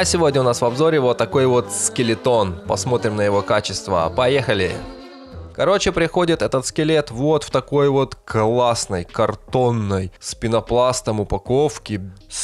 А сегодня у нас в обзоре вот такой вот скелетон. Посмотрим на его качество. Поехали! Короче, приходит этот скелет вот в такой вот классной картонной с пенопластом упаковке,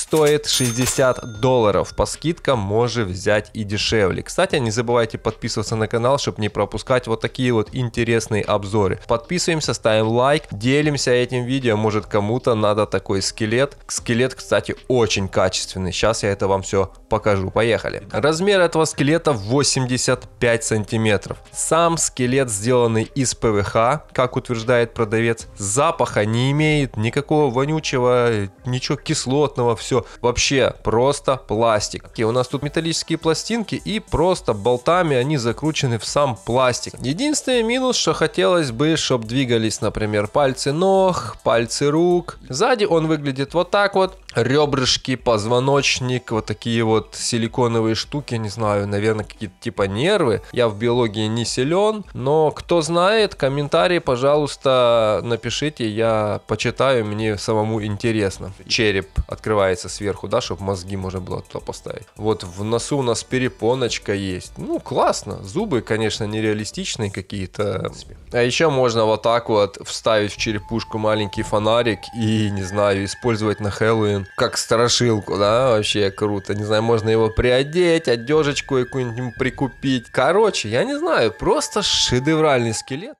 стоит 60 долларов. По скидкам можешь взять и дешевле. Кстати, не забывайте подписываться на канал, чтобы не пропускать вот такие вот интересные обзоры. Подписываемся, ставим лайк, делимся этим видео. Может кому-то надо такой скелет. Скелет, кстати, очень качественный. Сейчас я это вам все покажу. Поехали. Размер этого скелета 85 сантиметров. Сам скелет сделанный из ПВХ, как утверждает продавец. Запаха не имеет, никакого вонючего, ничего кислотного, все все вообще просто пластик. И у нас тут металлические пластинки и просто болтами они закручены в сам пластик. Единственный минус, что хотелось бы, чтобы двигались, например, пальцы ног, пальцы рук. Сзади он выглядит вот так вот, ребрышки, позвоночник, вот такие вот силиконовые штуки, не знаю, наверное, какие-то типа нервы. Я в биологии не силен, но кто знает, комментарии, пожалуйста, напишите, я почитаю, мне самому интересно. Череп открывается сверху, да, чтобы мозги можно было туда поставить. Вот в носу у нас перепоночка есть. Ну, классно. Зубы, конечно, нереалистичные какие-то. А еще можно вот так вот вставить в черепушку маленький фонарик и, не знаю, использовать на Хэллоуин как страшилку, да, вообще круто. Не знаю, можно его приодеть, одежечку какую-нибудь прикупить. Короче, я не знаю, просто шедевральный скелет.